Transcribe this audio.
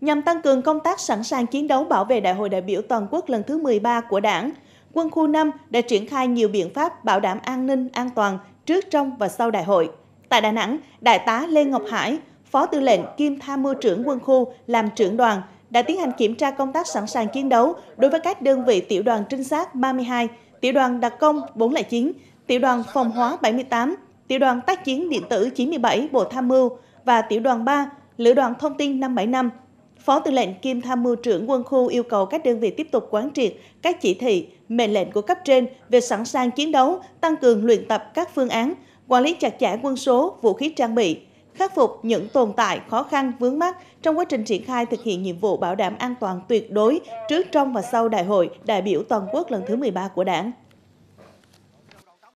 Nhằm tăng cường công tác sẵn sàng chiến đấu bảo vệ Đại hội đại biểu toàn quốc lần thứ 13 của Đảng, quân khu 5 đã triển khai nhiều biện pháp bảo đảm an ninh, an toàn trước, trong và sau đại hội. Tại Đà Nẵng, Đại tá Lê Ngọc Hải, Phó Tư lệnh kiêm Tham mưu trưởng quân khu làm trưởng đoàn đã tiến hành kiểm tra công tác sẵn sàng chiến đấu đối với các đơn vị tiểu đoàn trinh sát 32, tiểu đoàn đặc công 409, tiểu đoàn phòng hóa 78, tiểu đoàn tác chiến điện tử 97 Bộ Tham mưu và tiểu đoàn 3, lữ đoàn thông tin 575 Phó Tư lệnh Kim Tham mưu trưởng quân khu yêu cầu các đơn vị tiếp tục quán triệt các chỉ thị, mệnh lệnh của cấp trên về sẵn sàng chiến đấu, tăng cường luyện tập các phương án, quản lý chặt chẽ quân số, vũ khí trang bị, khắc phục những tồn tại, khó khăn, vướng mắc trong quá trình triển khai thực hiện nhiệm vụ bảo đảm an toàn tuyệt đối trước, trong và sau Đại hội đại biểu toàn quốc lần thứ 13 của Đảng.